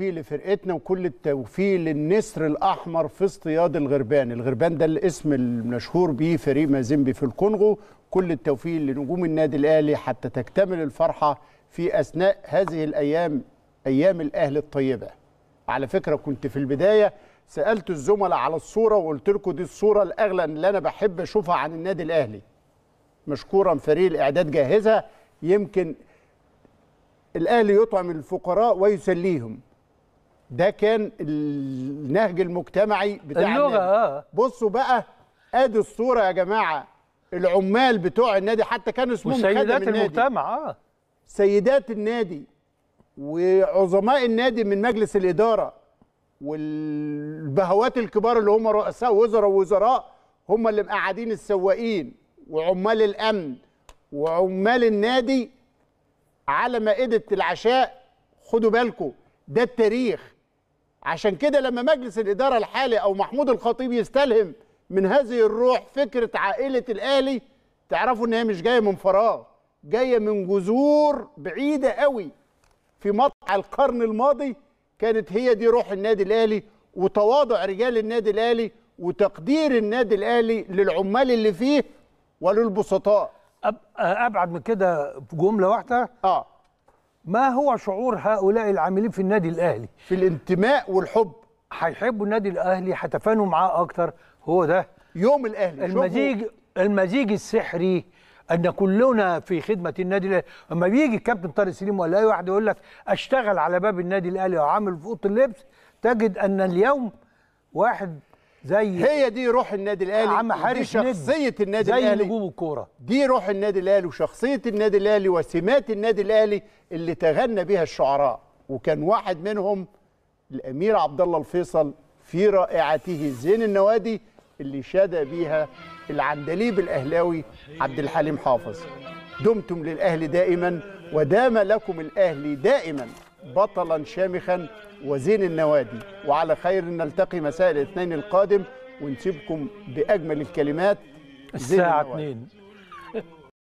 التوفيق لفرقتنا وكل التوفيق للنسر الاحمر في اصطياد الغربان، الغربان ده الاسم المشهور به فريق مازيمبي في الكونغو، كل التوفيق لنجوم النادي الاهلي حتى تكتمل الفرحه في اثناء هذه الايام ايام الاهلي الطيبه. على فكره كنت في البدايه سالت الزملاء على الصوره وقلت لكم دي الصوره الاغلى اللي انا بحب اشوفها عن النادي الاهلي. مشكورا فريق الاعداد جاهزها يمكن الاهلي يطعم الفقراء ويسليهم ده كان النهج المجتمعي بتاع اللغه اه بصوا بقى ادي الصوره يا جماعه العمال بتوع النادي حتى كانوا اسمهم سيدات المجتمع اه سيدات النادي وعظماء النادي من مجلس الاداره والبهوات الكبار اللي هم رؤساء وزراء ووزراء هم اللي مقعدين السواقين وعمال الامن وعمال النادي على مائده العشاء خدوا بالكم ده التاريخ عشان كده لما مجلس الإدارة الحالي أو محمود الخطيب يستلهم من هذه الروح فكرة عائلة الآلي تعرفوا إن هي مش جاية من فراغ جاية من جذور بعيدة قوي في مطع القرن الماضي كانت هي دي روح النادي الأهلي وتواضع رجال النادي الأهلي وتقدير النادي الأهلي للعمال اللي فيه وللبسطاء أبعد من كده جملة واحدة آه ما هو شعور هؤلاء العاملين في النادي الاهلي في الانتماء والحب هيحبوا النادي الاهلي هتفانوا معاه اكتر هو ده يوم الاهلي المزيج شوفوا. المزيج السحري ان كلنا في خدمه النادي الاهلي اما بيجي الكابتن طارق سليم ولا اي واحد يقول لك اشتغل على باب النادي الاهلي او عامل في اوضه اللبس تجد ان اليوم واحد زي هي دي روح النادي الاهلي عم حارس شخصيه النادي زي الاهلي زي نجوم الكوره دي روح النادي الاهلي وشخصيه النادي الاهلي وسمات النادي الاهلي اللي تغنى بها الشعراء وكان واحد منهم الامير عبد الله الفيصل في رائعته زين النوادي اللي شاد بيها العندليب الاهلاوي عبد الحليم حافظ دمتم للاهلي دائما ودام لكم الاهلي دائما بطلا شامخا وزين النوادي وعلى خير نلتقي مساء الاثنين القادم ونسيبكم بأجمل الكلمات الساعة 2